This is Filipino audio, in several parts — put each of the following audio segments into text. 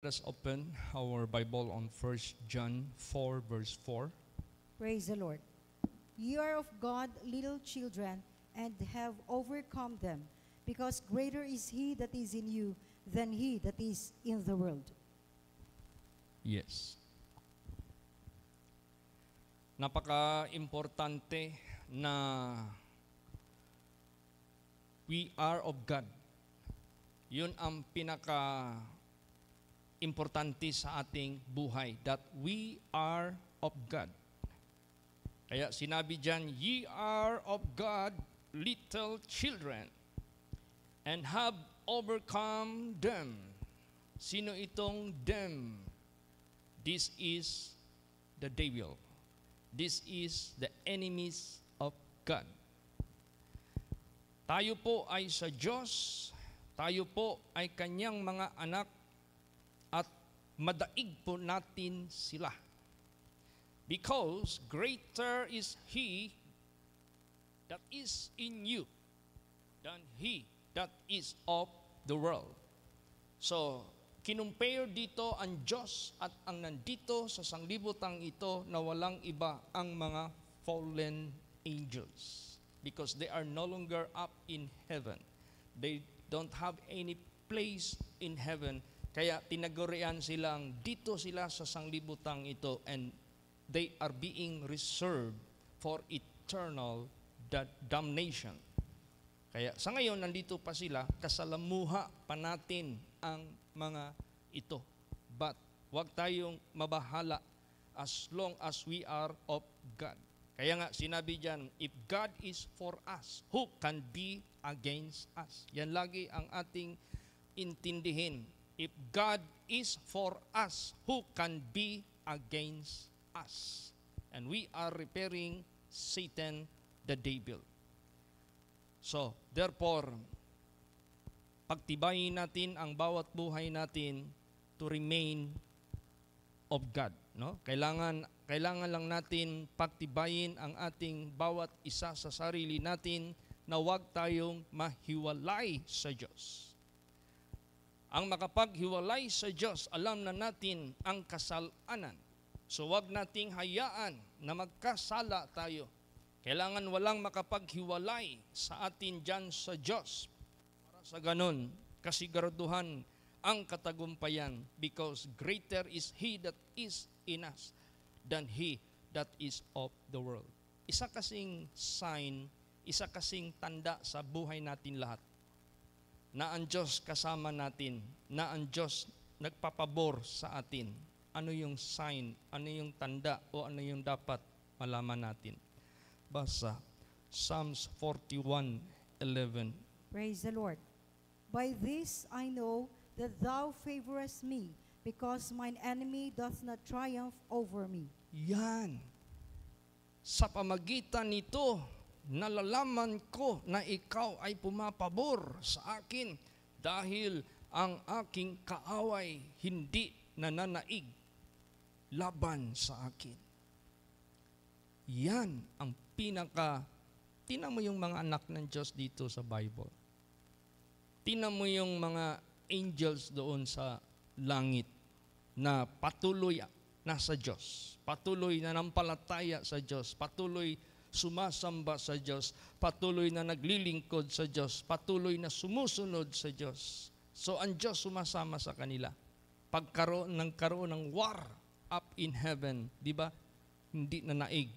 Let us open our Bible on 1 John 4, verse 4. Praise the Lord. You are of God, little children, and have overcome them, because greater is he that is in you than he that is in the world. Yes. Napaka-importante na we are of God. Yun ang pinaka importante sa ating buhay that we are of God. Kaya sinabi diyan, ye are of God, little children, and have overcome them. Sino itong them? This is the devil. This is the enemies of God. Tayo po ay sa Diyos, tayo po ay kanyang mga anak madaig po natin sila. Because greater is He that is in you than He that is of the world. So, kinumpare dito ang Diyos at ang nandito sa sanglibutang ito na walang iba ang mga fallen angels because they are no longer up in heaven. They don't have any place in heaven kaya tinagurian silang dito sila sa sanglibutang ito and they are being reserved for eternal damnation. Kaya sa ngayon, nandito pa sila, kasalamuha pa natin ang mga ito. But wag tayong mabahala as long as we are of God. Kaya nga sinabi diyan, if God is for us, who can be against us? Yan lagi ang ating intindihin If God is for us, who can be against us? And we are repairing Satan, the devil. So, therefore, pagtibayin natin ang bawat buhay natin to remain of God, no? Kailangan kailangan lang natin pagtibayin ang ating bawat isa sa sarili natin na huwag tayong mahiwalay sa Diyos ang makapaghiwalay sa Diyos, alam na natin ang kasalanan. So wag nating hayaan na magkasala tayo. Kailangan walang makapaghiwalay sa atin dyan sa Diyos. Para sa ganun, kasiguraduhan ang katagumpayan because greater is He that is in us than He that is of the world. Isa kasing sign, isa kasing tanda sa buhay natin lahat na ang Diyos kasama natin, na ang Diyos nagpapabor sa atin, ano yung sign, ano yung tanda, o ano yung dapat malaman natin. Basa, Psalms 41:11. Praise the Lord. By this I know that thou favorest me, because mine enemy doth not triumph over me. Yan. Sa pamagitan nito, nalalaman ko na ikaw ay pumapabor sa akin dahil ang aking kaaway hindi nananaig laban sa akin. Yan ang pinaka, tinan mo yung mga anak ng Diyos dito sa Bible. Tinan mo yung mga angels doon sa langit na patuloy na sa Diyos, patuloy na nampalataya sa Diyos, patuloy sumasamba sa Diyos, patuloy na naglilingkod sa Diyos, patuloy na sumusunod sa Diyos. So ang Diyos sumasama sa kanila. Pagkaroon ng karoon ng war up in heaven, di ba? Hindi na naig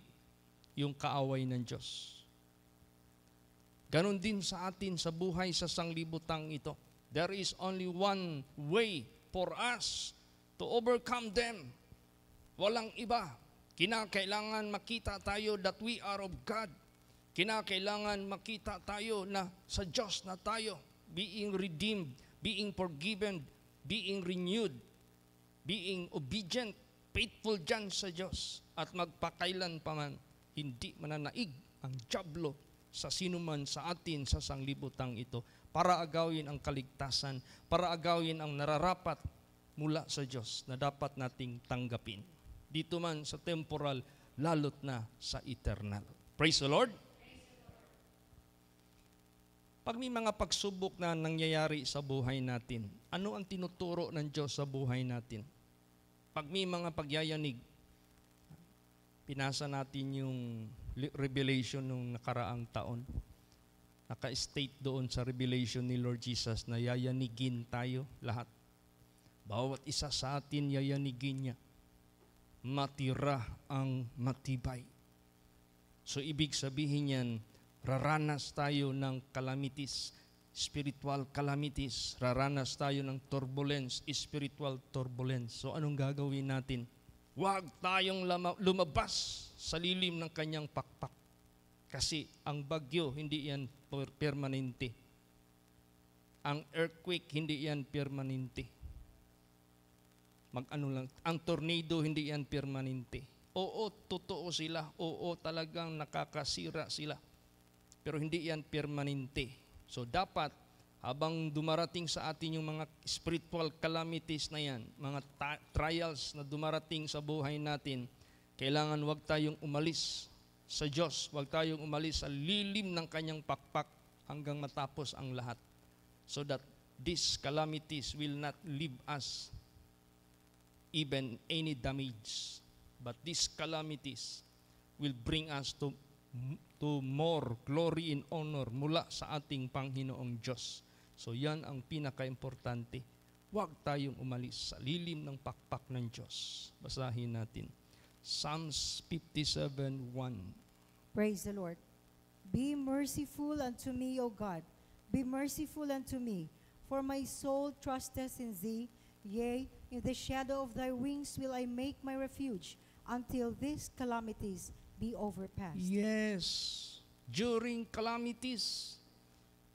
yung kaaway ng Diyos. Ganon din sa atin sa buhay sa sanglibutang ito. There is only one way for us to overcome them. Walang iba Kinakailangan makita tayo that we are of God. Kinakailangan makita tayo na sa Diyos na tayo, being redeemed, being forgiven, being renewed, being obedient, faithful dyan sa Diyos at magpakailan pa man, hindi mananaig ang jablo sa sinuman sa atin sa sanglibutang ito para agawin ang kaligtasan, para agawin ang nararapat mula sa Diyos na dapat nating tanggapin dito man sa temporal, lalot na sa eternal. Praise the Lord. Pag may mga pagsubok na nangyayari sa buhay natin, ano ang tinuturo ng Diyos sa buhay natin? Pag may mga pagyayanig, pinasa natin yung revelation nung nakaraang taon. Naka-state doon sa revelation ni Lord Jesus na yayanigin tayo lahat. Bawat isa sa atin yayanigin niya matira ang matibay. So ibig sabihin niyan, raranas tayo ng calamities, spiritual calamities, raranas tayo ng turbulence, spiritual turbulence. So anong gagawin natin? Huwag tayong lumabas sa lilim ng kanyang pakpak. Kasi ang bagyo, hindi yan permanente. Ang earthquake, hindi yan permanente mag-ano lang, ang tornado hindi yan permanente. Oo, totoo sila. Oo, talagang nakakasira sila. Pero hindi yan permanente. So dapat, habang dumarating sa atin yung mga spiritual calamities na yan, mga ta- trials na dumarating sa buhay natin, kailangan wag tayong umalis sa Diyos. Wag tayong umalis sa lilim ng kanyang pakpak hanggang matapos ang lahat. So that these calamities will not leave us even any damage. But these calamities will bring us to, to more glory and honor mula sa ating Panginoong Diyos. So yan ang pinaka-importante. Huwag tayong umalis sa lilim ng pakpak ng Diyos. Basahin natin. Psalms 57.1 Praise the Lord. Be merciful unto me, O God. Be merciful unto me, for my soul trusteth in thee. Yea, In the shadow of thy wings will I make my refuge until these calamities be overpassed. Yes. During calamities,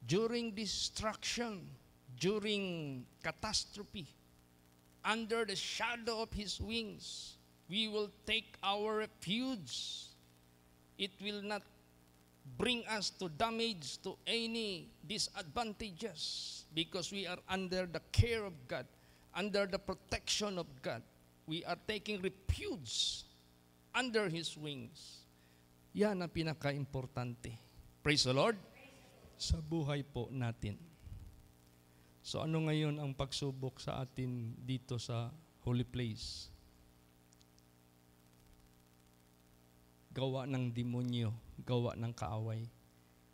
during destruction, during catastrophe, under the shadow of his wings, we will take our refuge. It will not bring us to damage, to any disadvantages, because we are under the care of God. under the protection of God. We are taking refuge under His wings. Yan ang pinaka-importante. Praise the Lord. Sa buhay po natin. So ano ngayon ang pagsubok sa atin dito sa holy place? Gawa ng demonyo, gawa ng kaaway.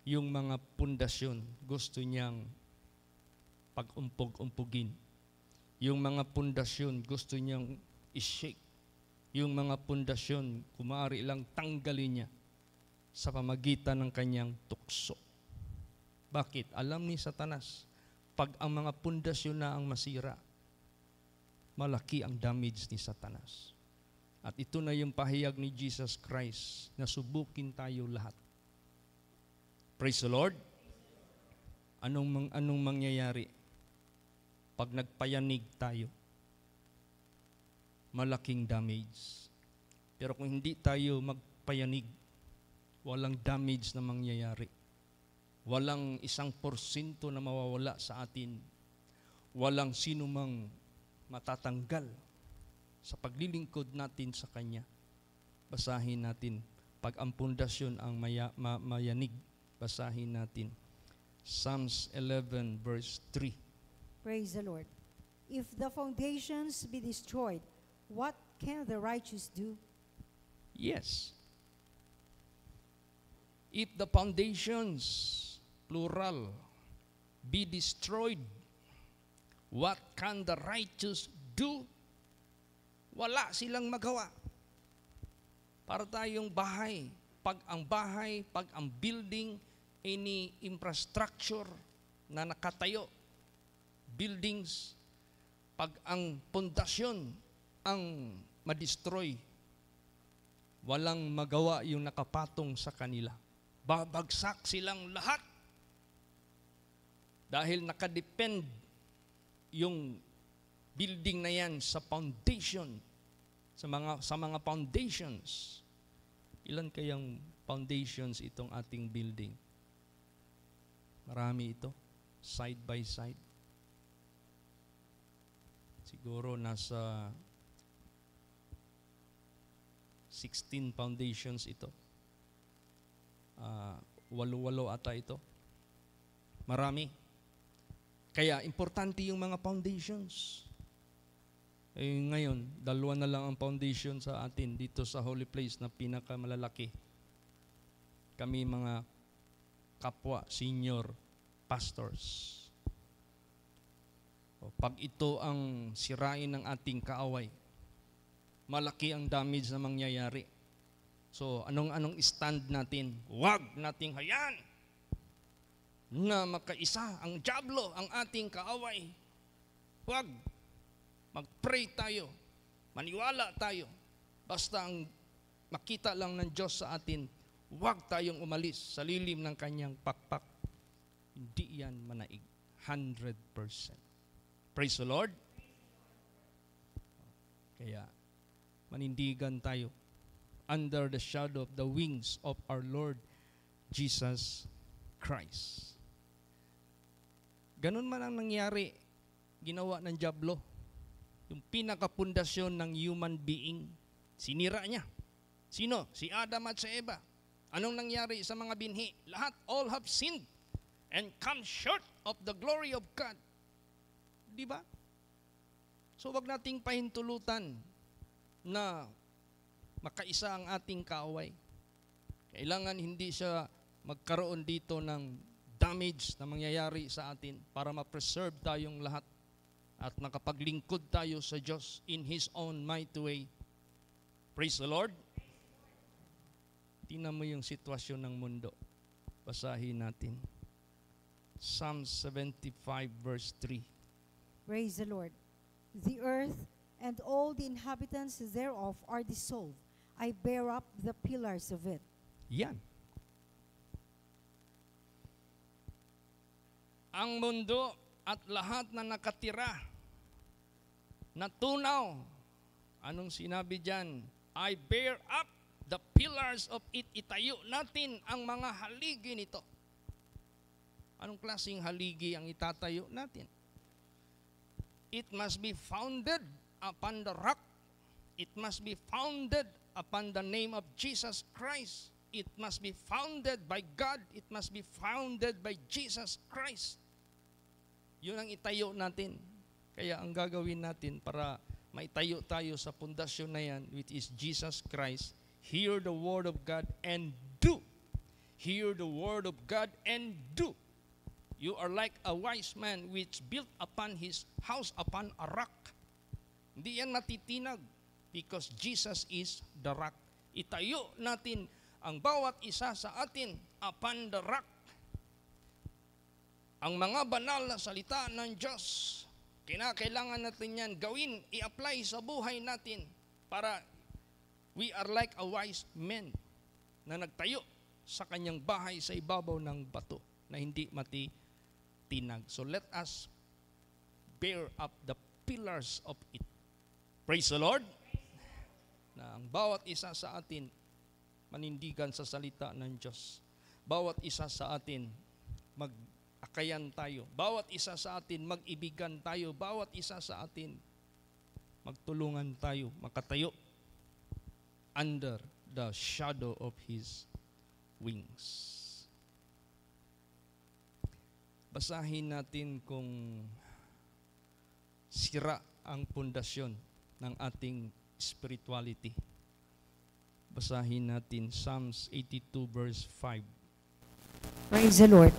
Yung mga pundasyon, gusto niyang pag-umpog-umpugin yung mga pundasyon, gusto niyang ishake. Yung mga pundasyon, kumari lang tanggalin niya sa pamagitan ng kanyang tukso. Bakit? Alam ni Satanas, pag ang mga pundasyon na ang masira, malaki ang damage ni Satanas. At ito na yung pahayag ni Jesus Christ na subukin tayo lahat. Praise the Lord. Anong, anong mangyayari? pag nagpayanig tayo, malaking damage. Pero kung hindi tayo magpayanig, walang damage na mangyayari. Walang isang porsinto na mawawala sa atin. Walang sinumang matatanggal sa paglilingkod natin sa Kanya. Basahin natin. Pag ang pundasyon ang maya, ma, mayanig, basahin natin. Psalms 11 verse 3. Praise the Lord. If the foundations be destroyed, what can the righteous do? Yes. If the foundations, plural, be destroyed, what can the righteous do? Wala silang magawa. Para tayong bahay, pag ang bahay, pag ang building, any infrastructure na nakatayo, buildings, pag ang pundasyon ang madestroy, walang magawa yung nakapatong sa kanila. Babagsak silang lahat dahil nakadepend yung building na yan sa foundation, sa mga, sa mga foundations. Ilan kayang foundations itong ating building? Marami ito, side by side siguro nasa 16 foundations ito. Uh, walo-walo ata ito. Marami. Kaya importante yung mga foundations. Eh, ngayon, dalawa na lang ang foundation sa atin dito sa Holy Place na pinakamalalaki. Kami mga kapwa, senior pastors pag ito ang sirain ng ating kaaway, malaki ang damage na mangyayari. So, anong-anong stand natin? Huwag nating hayaan na makaisa ang jablo, ang ating kaaway. Huwag. Mag-pray tayo. Maniwala tayo. Basta ang makita lang ng Diyos sa atin, huwag tayong umalis sa lilim ng kanyang pakpak. Hindi yan manaig. 100%. Praise the Lord. Kaya, manindigan tayo under the shadow of the wings of our Lord Jesus Christ. Ganun man ang nangyari, ginawa ng Diablo. Yung pinakapundasyon ng human being, sinira niya. Sino? Si Adam at si Eva. Anong nangyari sa mga binhi? Lahat, all have sinned and come short of the glory of God. Di ba? So wag nating pahintulutan na makaisa ang ating kaaway. Kailangan hindi siya magkaroon dito ng damage na mangyayari sa atin para ma-preserve tayong lahat at nakapaglingkod tayo sa Diyos in His own mighty way. Praise the Lord. Tingnan mo yung sitwasyon ng mundo. Basahin natin. Psalm 75 verse 3. Praise the Lord. The earth and all the inhabitants thereof are dissolved. I bear up the pillars of it. Yan. Ang mundo at lahat na nakatira, natunaw. Anong sinabi dyan? I bear up the pillars of it. Itayo natin ang mga haligi nito. Anong klaseng haligi ang itatayo natin? It must be founded upon the rock. It must be founded upon the name of Jesus Christ. It must be founded by God. It must be founded by Jesus Christ. Yun ang itayo natin. Kaya ang gagawin natin para maitayo tayo sa pundasyon na yan, which is Jesus Christ, hear the Word of God and do. Hear the Word of God and do. You are like a wise man which built upon his house upon a rock. Hindi yan matitinag because Jesus is the rock. Itayo natin ang bawat isa sa atin upon the rock. Ang mga banal na salita ng Diyos, kinakailangan natin yan gawin, i-apply sa buhay natin para we are like a wise man na nagtayo sa kanyang bahay sa ibabaw ng bato na hindi mati pagtinag. So let us bear up the pillars of it. Praise the Lord! Na ang bawat isa sa atin manindigan sa salita ng Diyos. Bawat isa sa atin mag-akayan tayo. Bawat isa sa atin mag-ibigan tayo. Bawat isa sa atin magtulungan tayo, makatayo under the shadow of His wings basahin natin kung sira ang pundasyon ng ating spirituality. Basahin natin Psalms 82 verse 5. Praise the Lord.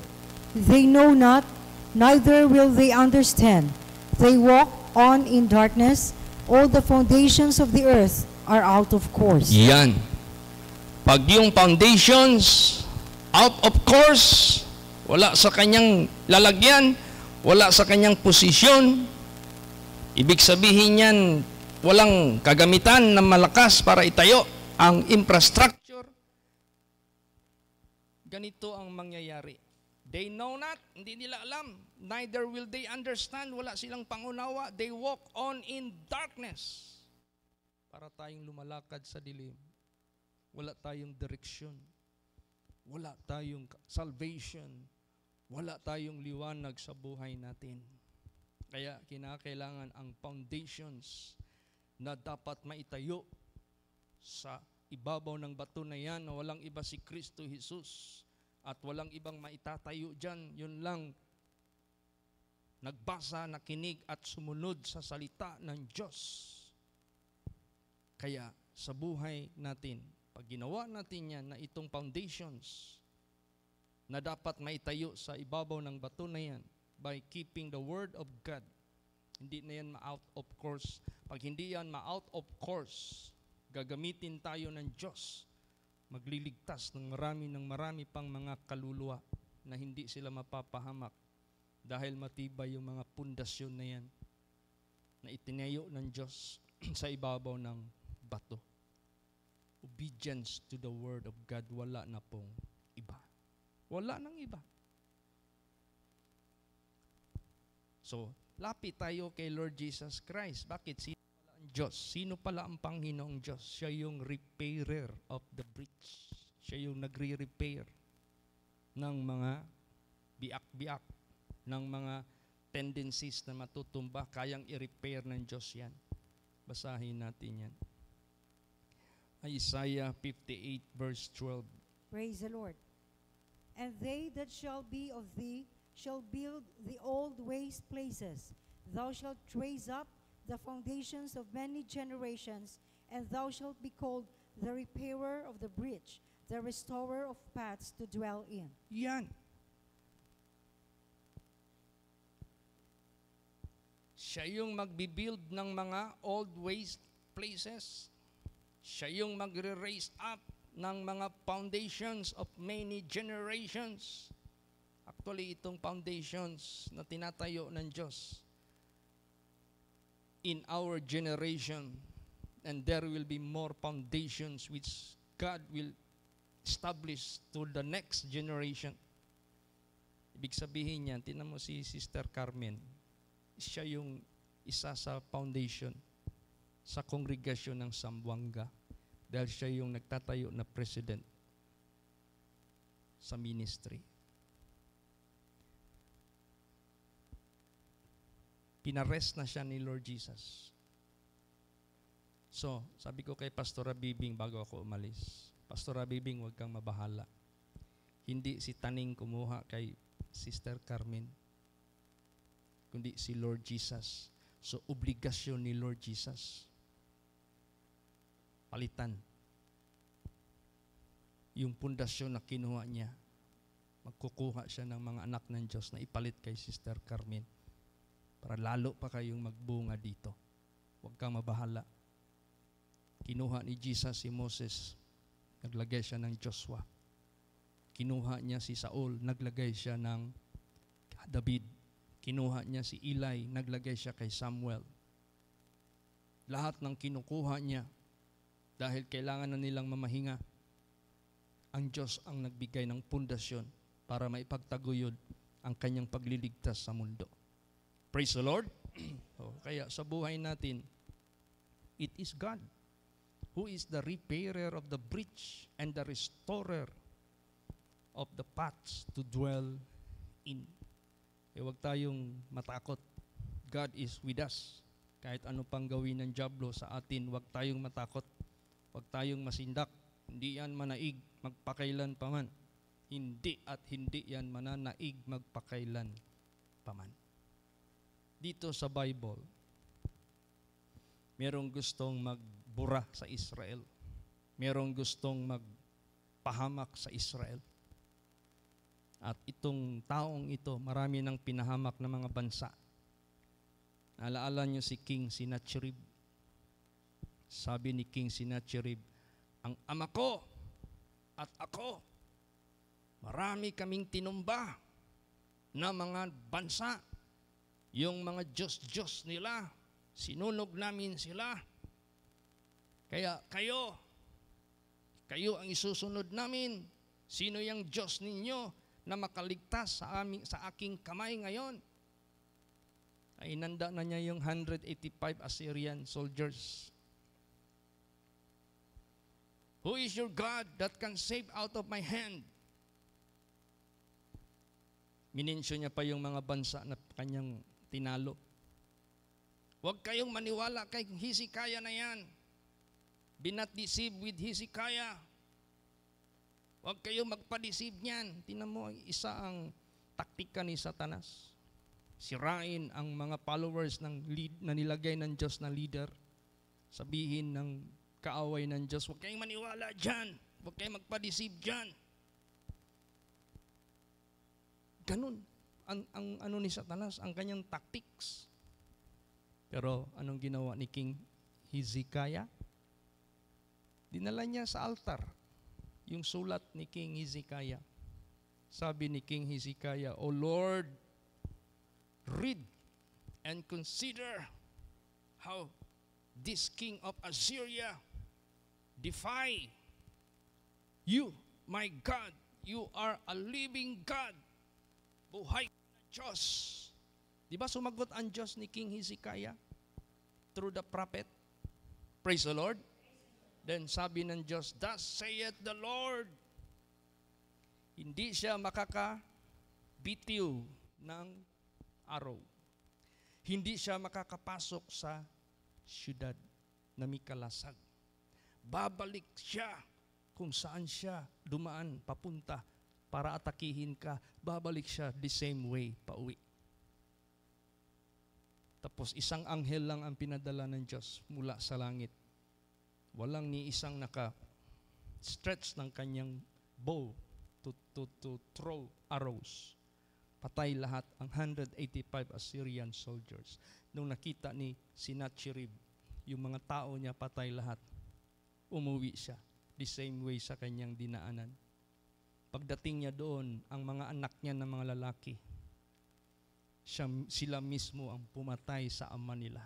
They know not, neither will they understand. They walk on in darkness. All the foundations of the earth are out of course. Yan. Pag yung foundations out of course, wala sa kanyang lalagyan, wala sa kanyang posisyon. Ibig sabihin niyan, walang kagamitan na malakas para itayo ang infrastructure. Ganito ang mangyayari. They know not, hindi nila alam, neither will they understand, wala silang pangunawa, they walk on in darkness. Para tayong lumalakad sa dilim. Wala tayong direksyon. Wala tayong salvation wala tayong liwanag sa buhay natin. Kaya kinakailangan ang foundations na dapat maitayo sa ibabaw ng bato na yan na walang iba si Kristo Jesus at walang ibang maitatayo dyan. Yun lang, nagbasa, nakinig at sumunod sa salita ng Diyos. Kaya sa buhay natin, pag ginawa natin yan na itong foundations, na dapat maitayo sa ibabaw ng bato na yan by keeping the Word of God. Hindi na yan ma-out of course. Pag hindi yan ma-out of course, gagamitin tayo ng Diyos. Magliligtas ng marami ng marami pang mga kaluluwa na hindi sila mapapahamak dahil matibay yung mga pundasyon na yan na itinayo ng Diyos sa ibabaw ng bato. Obedience to the Word of God, wala na pong wala nang iba. So, lapit tayo kay Lord Jesus Christ. Bakit? Sino pala ang Diyos? Sino pala ang Panginoong Diyos? Siya yung repairer of the breach. Siya yung nagre-repair ng mga biak-biak, ng mga tendencies na matutumba, kayang i-repair ng Diyos yan. Basahin natin yan. Isaiah 58 verse 12. Praise the Lord. and they that shall be of thee shall build the old waste places. Thou shalt raise up the foundations of many generations, and thou shalt be called the repairer of the breach, the restorer of paths to dwell in. Yan. Siya yung magbibuild ng mga old waste places. Siya yung magre-raise up ng mga foundations of many generations. Actually, itong foundations na tinatayo ng Diyos in our generation and there will be more foundations which God will establish to the next generation. Ibig sabihin niyan, tinan mo si Sister Carmen, siya yung isa sa foundation sa kongregasyon ng Sambuanga dahil siya yung nagtatayo na president sa ministry. Pinarest na siya ni Lord Jesus. So, sabi ko kay Pastor Bibing bago ako umalis, Pastor Bibing, huwag kang mabahala. Hindi si Taning kumuha kay Sister Carmen, kundi si Lord Jesus. So, obligasyon ni Lord Jesus. Palitan yung pundasyon na kinuha niya, magkukuha siya ng mga anak ng Diyos na ipalit kay Sister Carmen para lalo pa kayong magbunga dito. Huwag kang mabahala. Kinuha ni Jesus si Moses, naglagay siya ng Joshua. Kinuha niya si Saul, naglagay siya ng David. Kinuha niya si Eli, naglagay siya kay Samuel. Lahat ng kinukuha niya dahil kailangan na nilang mamahinga ang Diyos ang nagbigay ng pundasyon para maipagtaguyod ang kanyang pagliligtas sa mundo. Praise the Lord. oh, kaya sa buhay natin, it is God who is the repairer of the breach and the restorer of the paths to dwell in. E huwag tayong matakot. God is with us. Kahit ano pang gawin ng Diablo sa atin, huwag tayong matakot. Huwag tayong masindak hindi yan manaig magpakailan paman. Hindi at hindi yan mananaig magpakailan paman. Dito sa Bible, merong gustong magbura sa Israel. Merong gustong magpahamak sa Israel. At itong taong ito, marami nang pinahamak ng mga bansa. Alaala niyo si King Sennacherib. Sabi ni King Sennacherib, ang ama ko at ako. Marami kaming tinumba na mga bansa, yung mga Diyos-Diyos nila, sinunog namin sila. Kaya kayo, kayo ang isusunod namin. Sino yung Diyos ninyo na makaligtas sa, aming, sa aking kamay ngayon? Ay nanda na niya yung 185 Assyrian soldiers Who is your God that can save out of my hand? Minensyon niya pa yung mga bansa na kanyang tinalo. Huwag kayong maniwala kay Hezekiah na yan. Be not deceived with Hezekiah. Huwag kayong magpa-deceive niyan. Tinan mo, isa ang taktika ni Satanas. Sirain ang mga followers ng lead, na nilagay ng Diyos na leader. Sabihin ng kaaway ng Diyos. Huwag kayong maniwala dyan. Huwag kayong magpa-deceive dyan. Ganun ang, ang ano ni Satanas, ang kanyang tactics. Pero anong ginawa ni King Hezekiah? Dinala niya sa altar yung sulat ni King Hezekiah. Sabi ni King Hezekiah, O Lord, read and consider how this king of Assyria defy you, my God. You are a living God. Buhay na Diyos. Di ba sumagot ang Diyos ni King Hezekiah through the prophet? Praise the Lord. Then sabi ng Diyos, Thus saith the Lord. Hindi siya makakabitiw ng araw. Hindi siya makakapasok sa syudad na may kalasag. Babalik siya kung saan siya dumaan, papunta para atakihin ka. Babalik siya the same way, pauwi. Tapos isang anghel lang ang pinadala ng Diyos mula sa langit. Walang ni isang naka-stretch ng kanyang bow to, to, to throw arrows. Patay lahat ang 185 Assyrian soldiers. Nung nakita ni Sinacherib, yung mga tao niya patay lahat, umuwi siya the same way sa kanyang dinaanan. Pagdating niya doon, ang mga anak niya na mga lalaki, siya, sila mismo ang pumatay sa ama nila.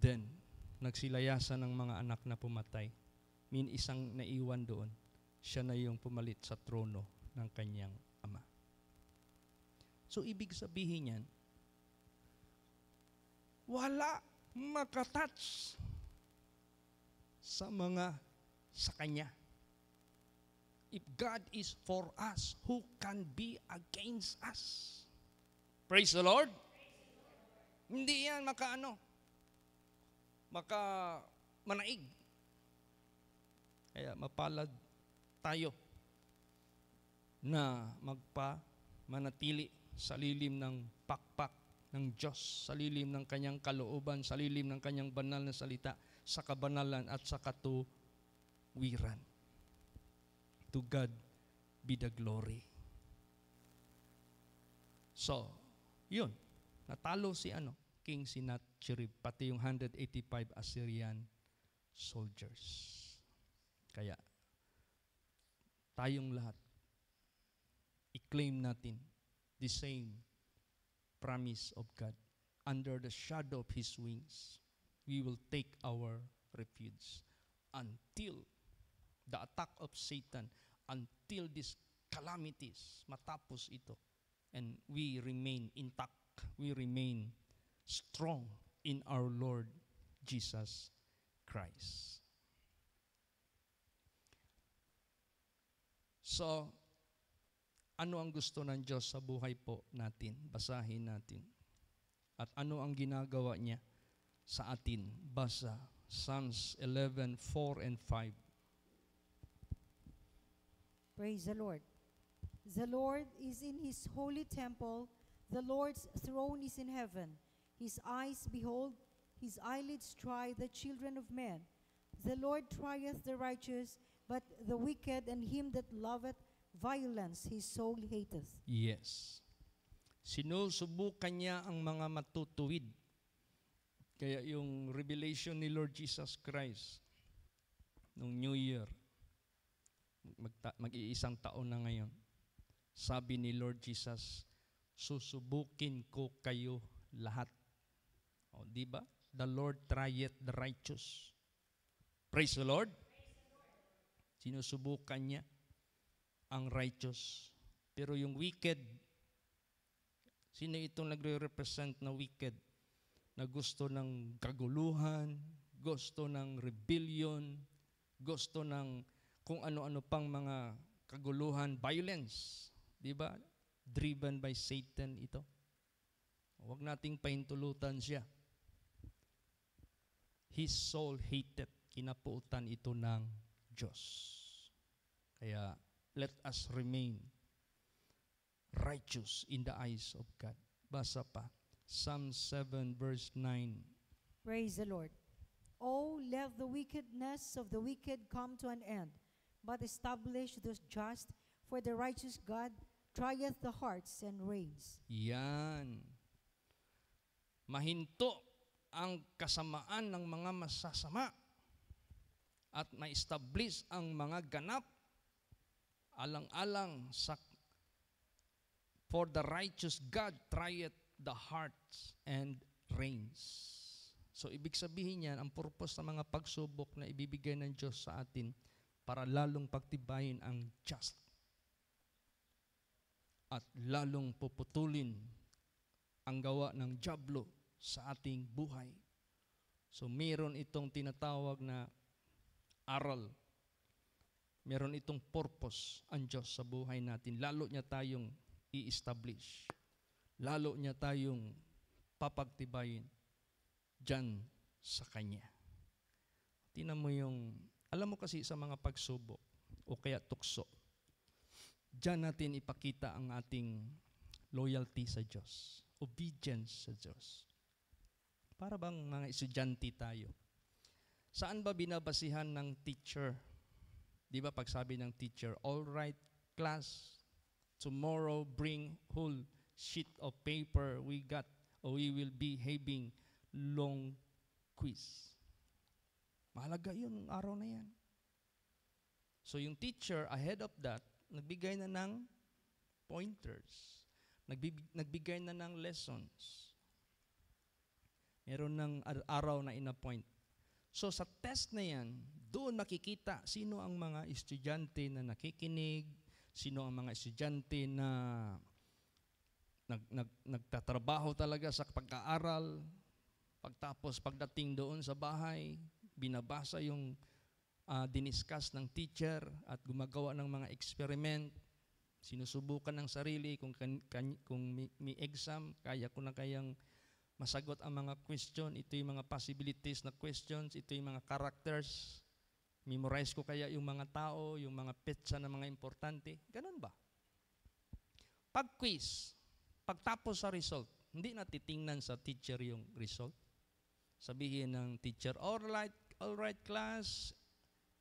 Then, nagsilayasan ng mga anak na pumatay. Min isang naiwan doon, siya na yung pumalit sa trono ng kanyang ama. So, ibig sabihin yan, wala makatats sa mga sa Kanya. If God is for us, who can be against us? Praise the Lord. Hindi yan makaano, maka manaig. Kaya mapalad tayo na magpa manatili sa lilim ng pakpak ng Diyos, sa lilim ng kanyang kalooban, sa lilim ng kanyang banal na salita sa kabanalan at sa katuwiran. To God be the glory. So, yun. Natalo si ano, King Sennacherib, pati yung 185 Assyrian soldiers. Kaya, tayong lahat, i-claim natin the same promise of God under the shadow of His wings we will take our refuge until the attack of Satan, until these calamities, matapos ito. And we remain intact. We remain strong in our Lord Jesus Christ. So, ano ang gusto ng Diyos sa buhay po natin? Basahin natin. At ano ang ginagawa niya? sa atin. Basa Psalms 11:4 and 5. Praise the Lord. The Lord is in his holy temple. The Lord's throne is in heaven. His eyes behold, his eyelids try the children of men. The Lord trieth the righteous, but the wicked and him that loveth violence his soul hateth. Yes. Sinusubukan niya ang mga matutuwid kaya yung revelation ni Lord Jesus Christ nung New Year, magta- mag-iisang taon na ngayon, sabi ni Lord Jesus, susubukin ko kayo lahat. O, oh, di ba? The Lord tryeth the righteous. Praise the Lord. Praise the Lord. Sinusubukan niya ang righteous. Pero yung wicked, sino itong nagre-represent na wicked? na gusto ng kaguluhan, gusto ng rebellion, gusto ng kung ano-ano pang mga kaguluhan, violence, 'di ba? Driven by Satan ito. Huwag nating paintulutan siya. His soul hated. Kinapuutan ito ng Diyos. Kaya let us remain righteous in the eyes of God. Basa pa. Psalm 7 verse 9. Praise the Lord. Oh, let the wickedness of the wicked come to an end, but establish the just, for the righteous God trieth the hearts and reigns. Yan. Mahinto ang kasamaan ng mga masasama at ma-establish ang mga ganap alang-alang sa for the righteous God trieth the hearts and reigns. So ibig sabihin niyan, ang purpose ng mga pagsubok na ibibigay ng Diyos sa atin para lalong pagtibayin ang just at lalong puputulin ang gawa ng Diablo sa ating buhay. So meron itong tinatawag na aral. Meron itong purpose ang Diyos sa buhay natin. Lalo niya tayong i-establish lalo niya tayong papagtibayin dyan sa Kanya. Tinan mo yung, alam mo kasi sa mga pagsubok o kaya tukso, dyan natin ipakita ang ating loyalty sa Diyos, obedience sa Diyos. Para bang mga estudyante tayo? Saan ba binabasihan ng teacher? Di ba pag sabi ng teacher, all right, class, tomorrow bring whole sheet of paper we got or we will be having long quiz. Mahalaga yun araw na yan. So yung teacher, ahead of that, nagbigay na ng pointers. nagbigay na ng lessons. Meron ng araw na in inappoint. So sa test na yan, doon makikita sino ang mga estudyante na nakikinig, sino ang mga estudyante na nag, nag, nagtatrabaho talaga sa pag-aaral. Pagtapos, pagdating doon sa bahay, binabasa yung uh, diniscuss ng teacher at gumagawa ng mga experiment. Sinusubukan ng sarili kung, kan, kan, kung may, may exam, kaya ko na kayang masagot ang mga question. Ito yung mga possibilities na questions. Ito yung mga characters. Memorize ko kaya yung mga tao, yung mga petsa na mga importante. Ganun ba? Pag-quiz, Pagtapos sa result, hindi na titingnan sa teacher yung result. Sabihin ng teacher, all right, all right class,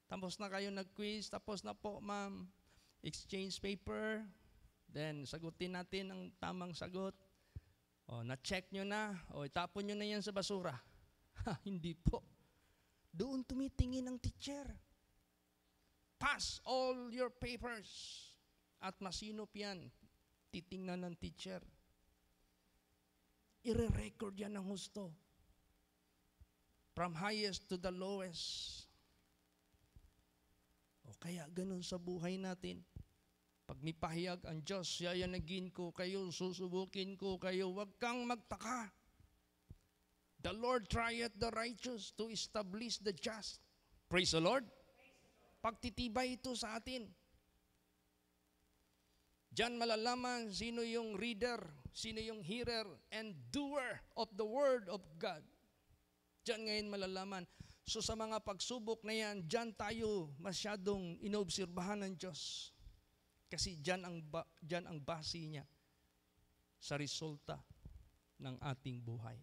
tapos na kayo nag-quiz, tapos na po ma'am, exchange paper, then sagutin natin ang tamang sagot. O, na-check nyo na, o itapon nyo na yan sa basura. Ha, hindi po. Doon tumitingin ang teacher. Pass all your papers. At masinop yan titingnan ng teacher. Ire-record yan ng husto. From highest to the lowest. O kaya ganun sa buhay natin. Pag may pahayag ang Diyos, yayanagin ko kayo, susubukin ko kayo, huwag kang magtaka. The Lord tryeth the righteous to establish the just. Praise the Lord. Pagtitibay ito sa atin. Diyan malalaman sino yung reader, sino yung hearer, and doer of the Word of God. Diyan ngayon malalaman. So sa mga pagsubok na yan, diyan tayo masyadong inoobserbahan ng Diyos. Kasi diyan ang, diyan ang base niya sa resulta ng ating buhay.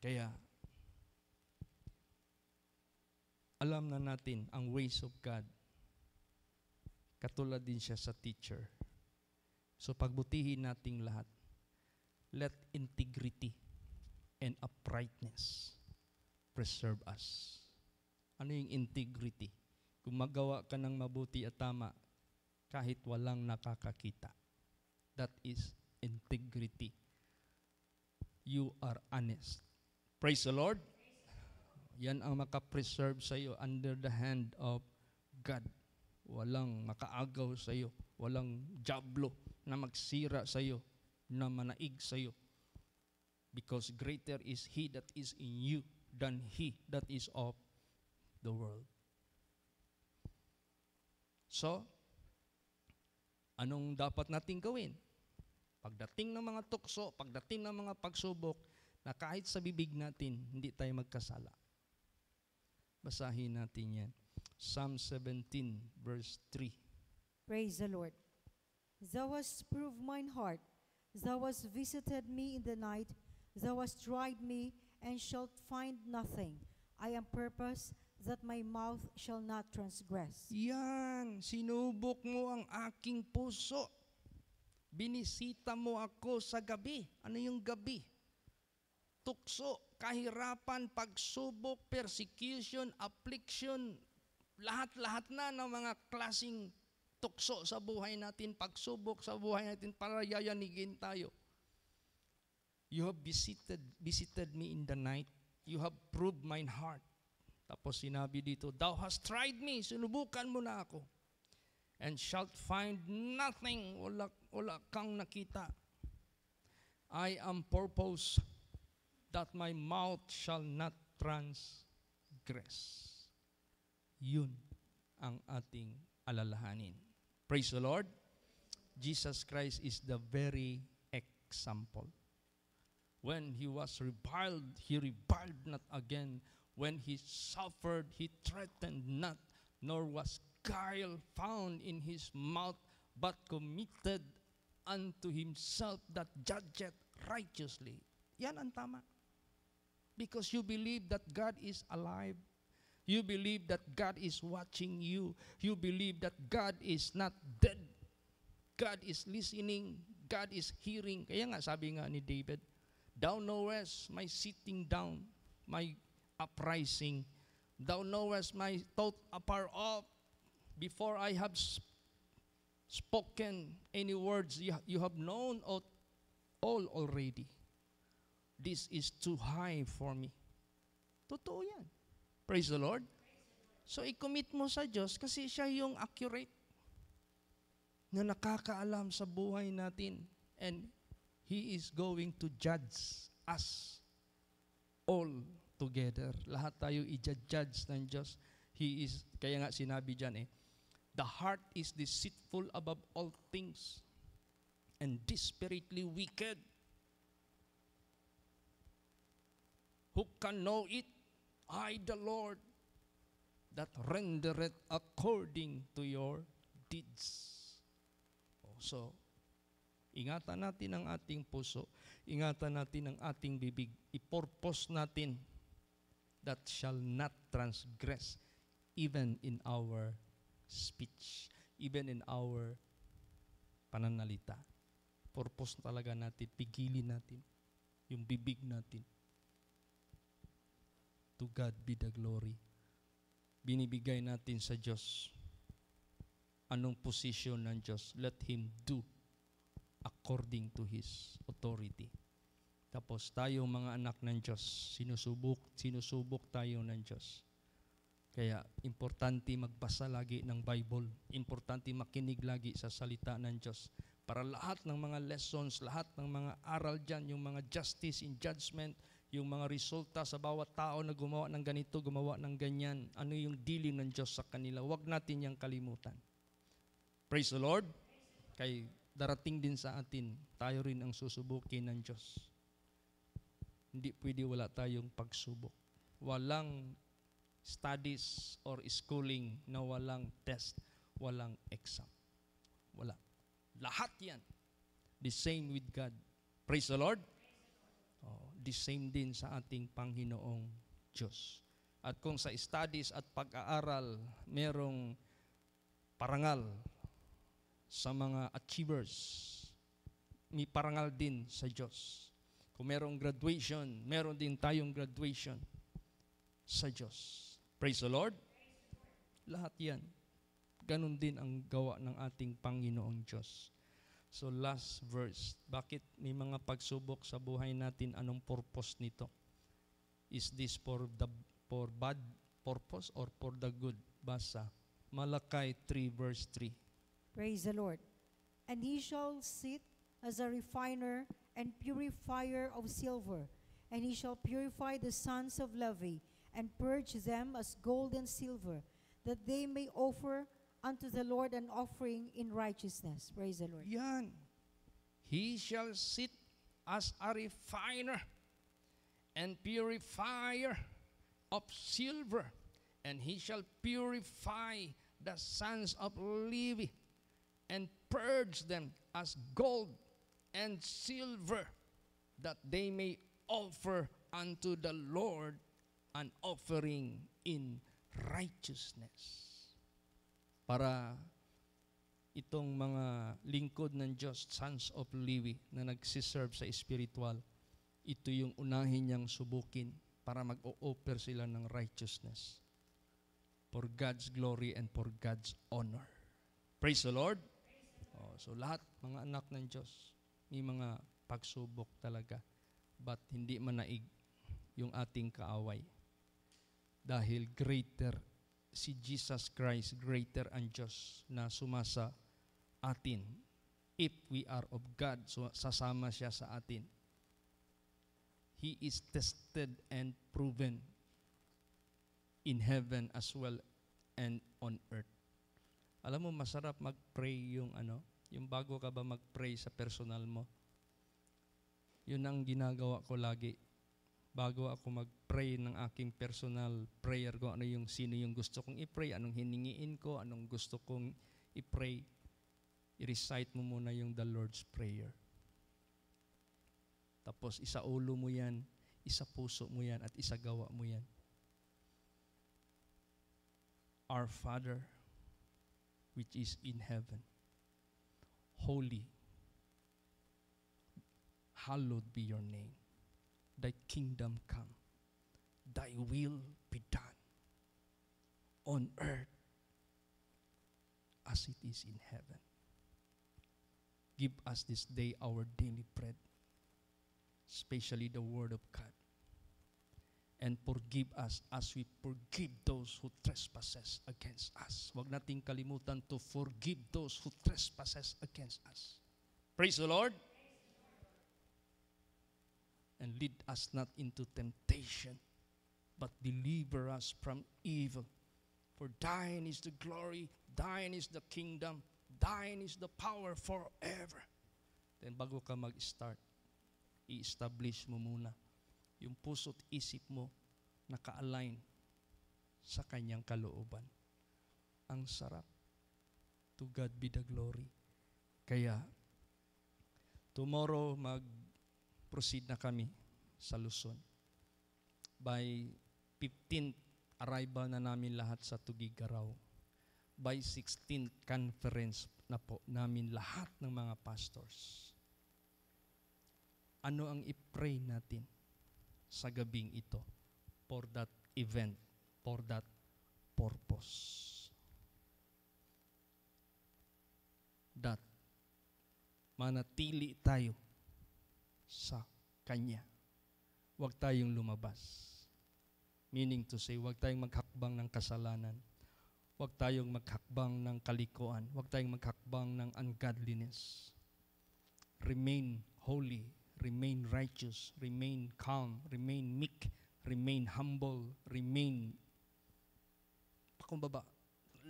Kaya, alam na natin ang ways of God Katulad din siya sa teacher. So pagbutihin nating lahat. Let integrity and uprightness preserve us. Ano yung integrity? Kung magawa ka ng mabuti at tama, kahit walang nakakakita. That is integrity. You are honest. Praise the Lord. Yan ang makapreserve sa iyo under the hand of God walang makaagaw sa iyo, walang jablo na magsira sa iyo, na manaig sa iyo. Because greater is He that is in you than He that is of the world. So, anong dapat nating gawin? Pagdating ng mga tukso, pagdating ng mga pagsubok, na kahit sa bibig natin, hindi tayo magkasala. Basahin natin yan. Psalm 17 verse 3. Praise the Lord. Thou hast proved mine heart. Thou hast visited me in the night. Thou hast tried me and shalt find nothing. I am purpose that my mouth shall not transgress. Yan, sinubok mo ang aking puso. Binisita mo ako sa gabi. Ano yung gabi? Tukso kahirapan, pagsubok, persecution, affliction, lahat-lahat na ng mga klasing tukso sa buhay natin, pagsubok sa buhay natin para yayanigin tayo. You have visited, visited me in the night. You have proved mine heart. Tapos sinabi dito, Thou hast tried me, sinubukan mo na ako. And shalt find nothing, wala, wala kang nakita. I am purpose that my mouth shall not transgress. Yun ang ating alalahanin. Praise the Lord. Jesus Christ is the very example. When he was reviled, he reviled not again. When he suffered, he threatened not, nor was guile found in his mouth, but committed unto himself that judgeth righteously. Yan ang tama because you believe that God is alive. You believe that God is watching you. You believe that God is not dead. God is listening. God is hearing. Kaya nga sabi nga ni David, Thou knowest my sitting down, my uprising. Thou knowest my thought apart off. Before I have spoken any words, you have known all already this is too high for me. Totoo yan. Praise the Lord. So i-commit mo sa Diyos kasi siya yung accurate na nakakaalam sa buhay natin and He is going to judge us all together. Lahat tayo i-judge ng Diyos. He is, kaya nga sinabi dyan eh, the heart is deceitful above all things and desperately wicked. who can know it? I, the Lord, that rendereth according to your deeds. Oh, so, ingatan natin ang ating puso, ingatan natin ang ating bibig, ipurpose natin that shall not transgress even in our speech, even in our pananalita. Purpose talaga natin, pigilin natin yung bibig natin To God be the glory. Binibigay natin sa Diyos anong position ng Diyos. Let Him do according to His authority. Tapos tayo mga anak ng Diyos, sinusubok, sinusubok tayo ng Diyos. Kaya importante magbasa lagi ng Bible. Importante makinig lagi sa salita ng Diyos. Para lahat ng mga lessons, lahat ng mga aral dyan, yung mga justice in judgment, yung mga resulta sa bawat tao na gumawa ng ganito, gumawa ng ganyan, ano yung dealing ng Diyos sa kanila. Huwag natin niyang kalimutan. Praise the Lord. Kay darating din sa atin, tayo rin ang susubukin ng Diyos. Hindi pwede wala tayong pagsubok. Walang studies or schooling na walang test, walang exam. Wala. Lahat yan. The same with God. Praise the Lord the same din sa ating Panginoong Diyos. At kung sa studies at pag-aaral merong parangal sa mga achievers, may parangal din sa Diyos. Kung merong graduation, meron din tayong graduation sa Diyos. Praise the Lord. Lahat yan. Ganon din ang gawa ng ating Panginoong Diyos. So last verse, bakit may mga pagsubok sa buhay natin? Anong purpose nito? Is this for the for bad purpose or for the good? Basa. Malakay 3 verse 3. Praise the Lord. And he shall sit as a refiner and purifier of silver, and he shall purify the sons of Levi and purge them as gold and silver, that they may offer unto the Lord an offering in righteousness. Praise the Lord. Yan. He shall sit as a refiner and purifier of silver, and he shall purify the sons of Levi and purge them as gold and silver, that they may offer unto the Lord an offering in righteousness. para itong mga lingkod ng Diyos, sons of Levi, na nagsiserve sa spiritual, ito yung unahin niyang subukin para mag-o-offer sila ng righteousness for God's glory and for God's honor. Praise the Lord. Oh, so lahat mga anak ng Diyos, may mga pagsubok talaga but hindi manaig yung ating kaaway dahil greater si Jesus Christ greater ang Diyos na sumasa atin. If we are of God, so sasama siya sa atin. He is tested and proven in heaven as well and on earth. Alam mo, masarap mag-pray yung ano, yung bago ka ba mag-pray sa personal mo. Yun ang ginagawa ko lagi bago ako mag-pray ng aking personal prayer ko, ano yung sino yung gusto kong i-pray, anong hiningiin ko, anong gusto kong i-pray, i-recite mo muna yung the Lord's Prayer. Tapos isa ulo mo yan, isa puso mo yan, at isa gawa mo yan. Our Father, which is in heaven, holy, hallowed be your name Thy kingdom come, thy will be done on earth as it is in heaven. Give us this day our daily bread, especially the Word of God. And forgive us as we forgive those who trespasses against us. Huwag nating kalimutan to forgive those who trespasses against us. Praise the Lord and lead us not into temptation, but deliver us from evil. For thine is the glory, thine is the kingdom, thine is the power forever. Then bago ka mag-start, i-establish mo muna yung puso't isip mo naka-align sa kanyang kalooban. Ang sarap. To God be the glory. Kaya, tomorrow mag proceed na kami sa Luzon. By 15th, arrival na namin lahat sa Tugigaraw. By 16th, conference na po namin lahat ng mga pastors. Ano ang i-pray natin sa gabing ito for that event, for that purpose? That manatili tayo sa Kanya. Huwag tayong lumabas. Meaning to say, huwag tayong maghakbang ng kasalanan. Huwag tayong maghakbang ng kalikuan. Huwag tayong maghakbang ng ungodliness. Remain holy. Remain righteous. Remain calm. Remain meek. Remain humble. Remain pakumbaba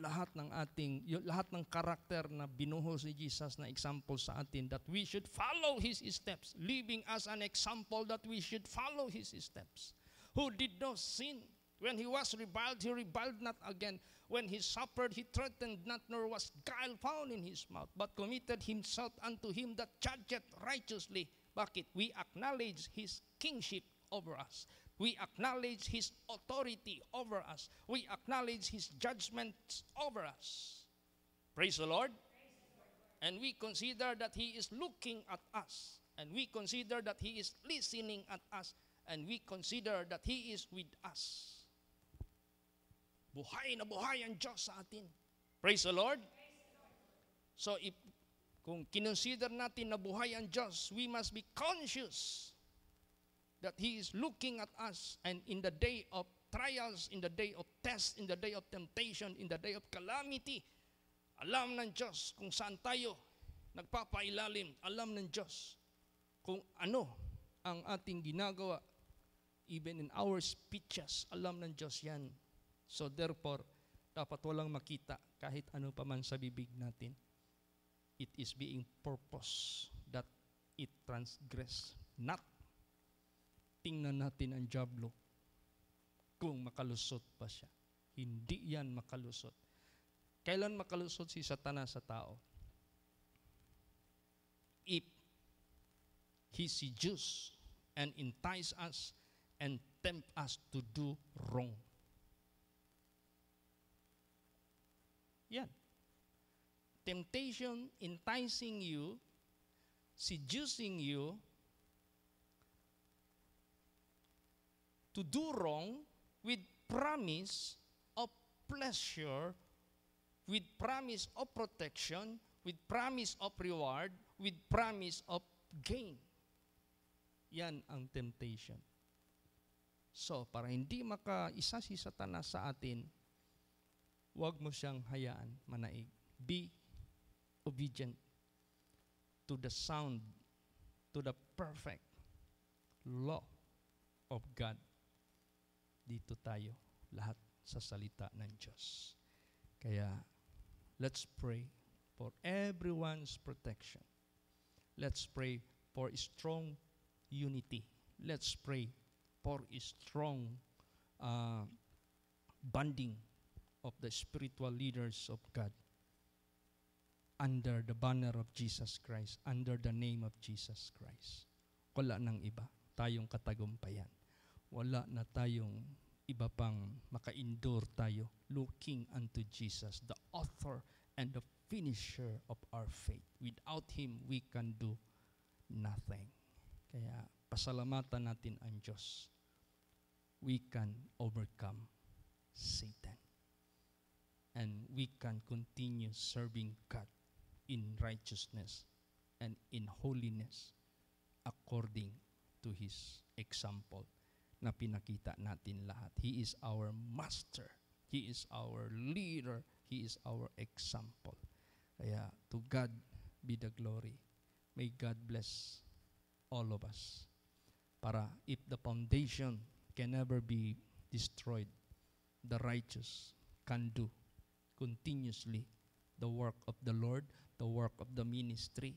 lahat ng ating lahat ng karakter na binuhos ni Jesus na example sa atin that we should follow his steps leaving us an example that we should follow his steps who did no sin when he was reviled he reviled not again when he suffered he threatened not nor was guile found in his mouth but committed himself unto him that judgeth righteously bakit we acknowledge his kingship over us We acknowledge His authority over us. We acknowledge His judgment over us. Praise the Lord. And we consider that He is looking at us. And we consider that He is listening at us. And we consider that He is with us. Buhay na buhay ang Diyos sa atin. Praise the Lord. So if, kung kinonsider natin na buhay ang Diyos, we must be conscious that He is looking at us and in the day of trials, in the day of tests, in the day of temptation, in the day of calamity, alam ng Diyos kung saan tayo nagpapailalim. Alam ng Diyos kung ano ang ating ginagawa. Even in our speeches, alam ng Diyos yan. So therefore, dapat walang makita kahit ano pa man sa bibig natin. It is being purpose that it transgress, not tingnan natin ang jablo kung makalusot pa siya. Hindi yan makalusot. Kailan makalusot si Satanas sa tao? If he seduces and entice us and tempt us to do wrong. Yan. Temptation enticing you, seducing you, to do wrong with promise of pleasure, with promise of protection, with promise of reward, with promise of gain. Yan ang temptation. So, para hindi makaisa si Satanas sa atin, huwag mo siyang hayaan manaig. Be obedient to the sound, to the perfect law of God dito tayo lahat sa salita ng Diyos. Kaya, let's pray for everyone's protection. Let's pray for strong unity. Let's pray for strong uh, bonding of the spiritual leaders of God under the banner of Jesus Christ, under the name of Jesus Christ. Wala nang iba, tayong katagumpayan wala na tayong iba pang maka-endure tayo looking unto Jesus, the author and the finisher of our faith. Without Him, we can do nothing. Kaya pasalamatan natin ang Diyos. We can overcome Satan. And we can continue serving God in righteousness and in holiness according to His example na pinakita natin lahat. He is our master. He is our leader. He is our example. Kaya to God be the glory. May God bless all of us. Para if the foundation can never be destroyed, the righteous can do continuously the work of the Lord, the work of the ministry.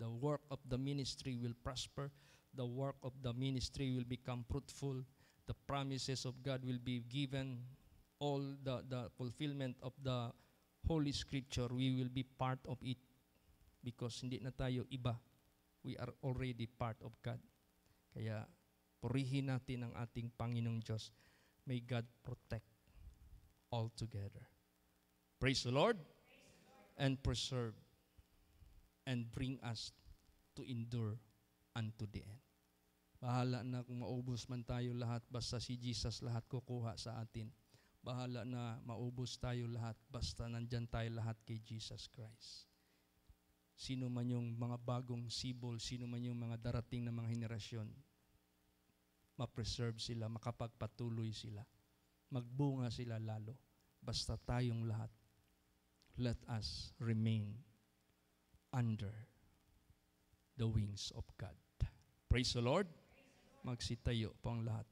The work of the ministry will prosper the work of the ministry will become fruitful. The promises of God will be given. All the, the fulfillment of the Holy Scripture, we will be part of it because hindi na tayo iba. We are already part of God. Kaya purihin natin ang ating Panginoong Diyos. May God protect all together. Praise the Lord and preserve and bring us to endure unto the end. Bahala na kung maubos man tayo lahat, basta si Jesus lahat kukuha sa atin. Bahala na maubos tayo lahat, basta nandyan tayo lahat kay Jesus Christ. Sino man yung mga bagong sibol, sino man yung mga darating na mga henerasyon, mapreserve sila, makapagpatuloy sila, magbunga sila lalo. Basta tayong lahat, let us remain under the wings of God. Praise the Lord. Magsitayo po ang lahat.